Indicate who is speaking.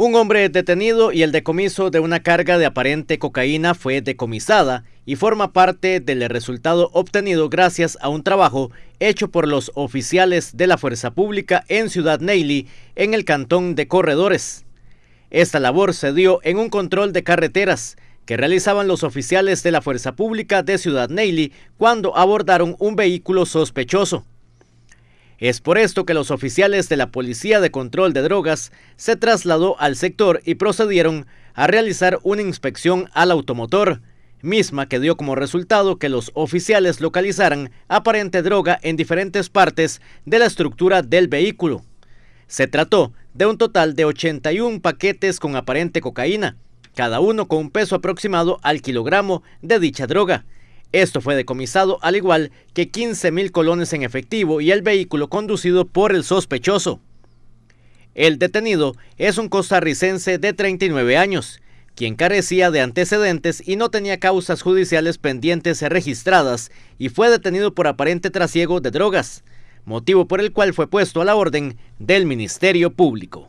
Speaker 1: Un hombre detenido y el decomiso de una carga de aparente cocaína fue decomisada y forma parte del resultado obtenido gracias a un trabajo hecho por los oficiales de la Fuerza Pública en Ciudad Neily, en el cantón de Corredores. Esta labor se dio en un control de carreteras que realizaban los oficiales de la Fuerza Pública de Ciudad Neily cuando abordaron un vehículo sospechoso. Es por esto que los oficiales de la Policía de Control de Drogas se trasladó al sector y procedieron a realizar una inspección al automotor, misma que dio como resultado que los oficiales localizaran aparente droga en diferentes partes de la estructura del vehículo. Se trató de un total de 81 paquetes con aparente cocaína, cada uno con un peso aproximado al kilogramo de dicha droga. Esto fue decomisado al igual que 15 mil colones en efectivo y el vehículo conducido por el sospechoso. El detenido es un costarricense de 39 años, quien carecía de antecedentes y no tenía causas judiciales pendientes registradas y fue detenido por aparente trasiego de drogas, motivo por el cual fue puesto a la orden del Ministerio Público.